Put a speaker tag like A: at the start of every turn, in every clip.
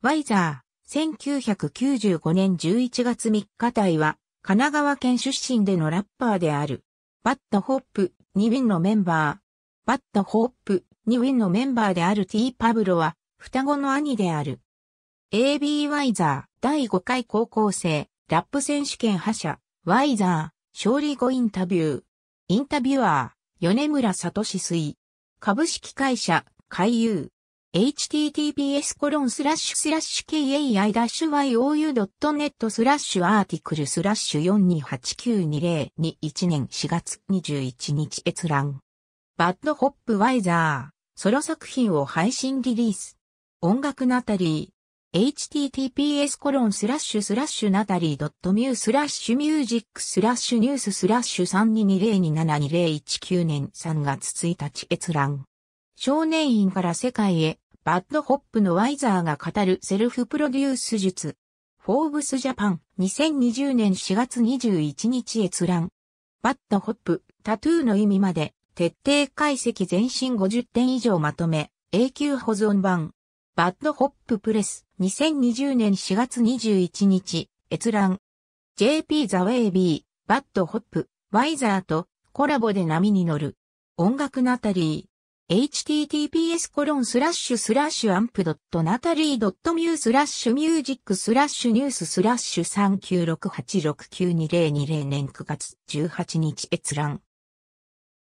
A: ワイザー、1995年11月3日隊は、神奈川県出身でのラッパーである。バッドホップ、ニウィンのメンバー。バッドホップ、ニウィンのメンバーである T パブロは、双子の兄である。AB ワイザー、第5回高校生、ラップ選手権覇者、ワイザー、勝利後インタビュー。インタビュアー、米村聡水。株式会社、海遊。https コロンスラッシュスラッシュ kai-you.net スラッシュアーティクルスラッシュ42892021年4月21日閲覧。バッドホップワイザー、ソロ作品を配信リリース。音楽ナタリー。https コロンスラッシュスラッシュナタリー .mu スラッシュミュージックスラッシュニューススラッシュ3220272019年3月1日閲覧。少年院から世界へ、バッドホップのワイザーが語るセルフプロデュース術。フォーブスジャパン2020年4月21日閲覧。バッドホップ、タトゥーの意味まで、徹底解析全身50点以上まとめ、永久保存版。バッドホッププレス2020年4月21日閲覧。JP ザウェイビー、バッドホップ、ワイザーとコラボで波に乗る。音楽ナタリー。https コロンスラッシュスラッシュアンプドットナタリードットミュースラッシュミュージックスラッシュニューススラッシュ39686922020年9月18日閲覧。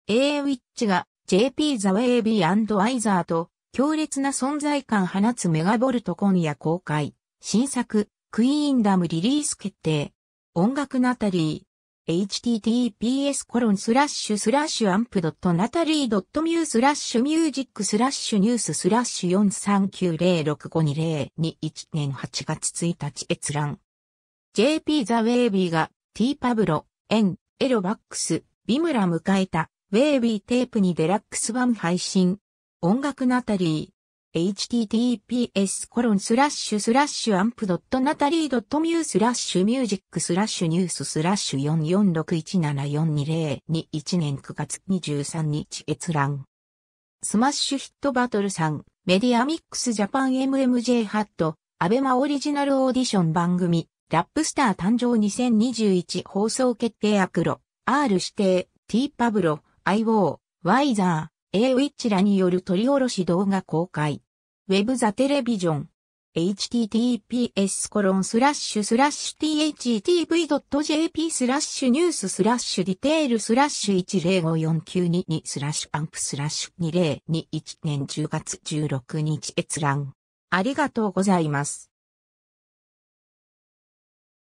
A: A ウィッチが JP ザウェイビーアイザーと強烈な存在感放つメガボルト今夜公開。新作、クイーンダムリリース決定。音楽ナタリー。https a m p n a t a l i e m u ュアンプドットナタ4 3 9 0 6 5 2 0 2 1年8月1日閲覧。JP ザ・ウェービーが T パブロ、エン、エロバックス、ビムラ迎えたウェービーテープにデラックス版配信。音楽ナタリー。https コロンスラッシュスラッシュアンプドットナタリードットミュースラッシュミュージックスラッシュニューススラッシュ4 4 6 1 7 4 2 0 2 1年9月23日閲覧。スマッシュヒットバトルさん、メディアミックスジャパン MMJ ハット、アベマオリジナルオーディション番組、ラップスター誕生2021放送決定アクロ、R 指定、T パブロ、IO、ワイザー、A ウィッチらによる取り下ろし動画公開。ウェブザテレビジョン。https スラッシュスラッシュ thetv.jp スラッシュニューススラッシュディテールスラッシュ1054922スラッシュアンプスラッシュ2021年10月16日閲覧。ありがとうございます。